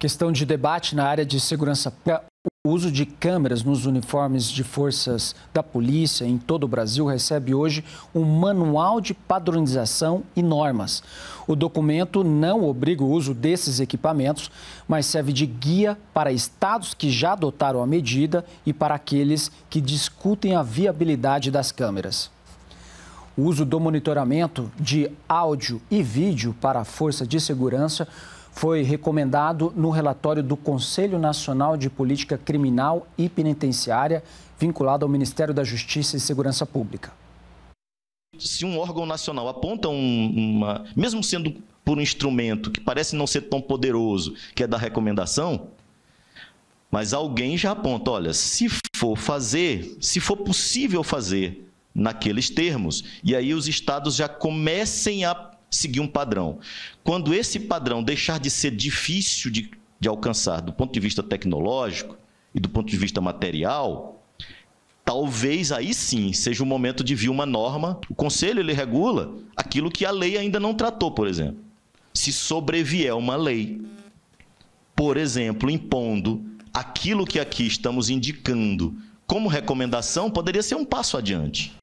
Questão de debate na área de segurança pública. O uso de câmeras nos uniformes de forças da polícia em todo o Brasil recebe hoje um manual de padronização e normas. O documento não obriga o uso desses equipamentos, mas serve de guia para estados que já adotaram a medida e para aqueles que discutem a viabilidade das câmeras. O uso do monitoramento de áudio e vídeo para a força de segurança foi recomendado no relatório do Conselho Nacional de Política Criminal e Penitenciária, vinculado ao Ministério da Justiça e Segurança Pública. Se um órgão nacional aponta uma. mesmo sendo por um instrumento que parece não ser tão poderoso, que é da recomendação, mas alguém já aponta: olha, se for fazer, se for possível fazer naqueles termos, e aí os estados já comecem a seguir um padrão. Quando esse padrão deixar de ser difícil de, de alcançar do ponto de vista tecnológico e do ponto de vista material, talvez aí sim seja o momento de vir uma norma. O conselho ele regula aquilo que a lei ainda não tratou, por exemplo. Se sobrevier uma lei, por exemplo, impondo aquilo que aqui estamos indicando como recomendação, poderia ser um passo adiante.